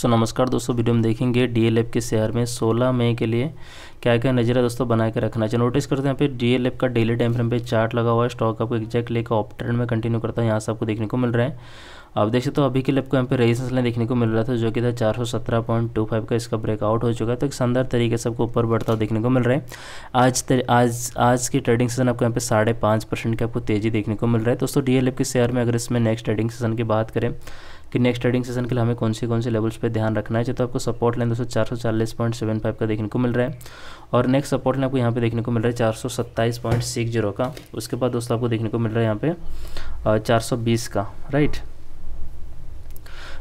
सो so, नमस्कार दोस्तों video में देखेंगे डी के शेयर में 16 मई के लिए क्या क्या नजरिया दोस्तों बना के रखना चाहिए नोटिस करते हैं यहाँ पे डी का डेली टाइम फ्रेम पे चार्ट लगा हुआ है स्टॉक आपको एग्जैक्ट लेकर ट्रेंड में कंटिन्यू करता है यहाँ से आपको देखने को मिल रहा है अब देख सकते हो अभी के लिए आपको यहाँ पे रेजिस्टेंस लाइन देखने को मिल रहा था जो कि था 417.25 का इसका ब्रेकआउट हो चुका है तो एक शानदार तरीके से आपको ऊपर बढ़ता हुआ देखने को मिल रहा है आज तर, आज आज की ट्रेडिंग सेशन आपको यहाँ पे साढ़े पाँच परसेंट की आपको तेजी देखने को मिल रहा है दोस्तों डी के शेयर में अगर इसमें नेक्स्ट ट्रेडिंग सेशन की बात करें कि नेक्स्ट ट्रेडिंग सेशन के लिए हमें कौन से कौन से लेवल्स पे ध्यान रखना है तो आपको सपोर्ट लाइन दोस्तों चार सौ चालीस पॉइंट सेवन फाइव का देखने को मिल रहा है और नेक्स्ट सपोर्ट लाइन आपको यहाँ पे देखने को मिल रहा है चार सौ सत्ताईस पॉइंट सिक्स जीरो का उसके बाद दोस्तों आपको देखने को मिल रहा है यहाँ पे चार सौ बीस का राइट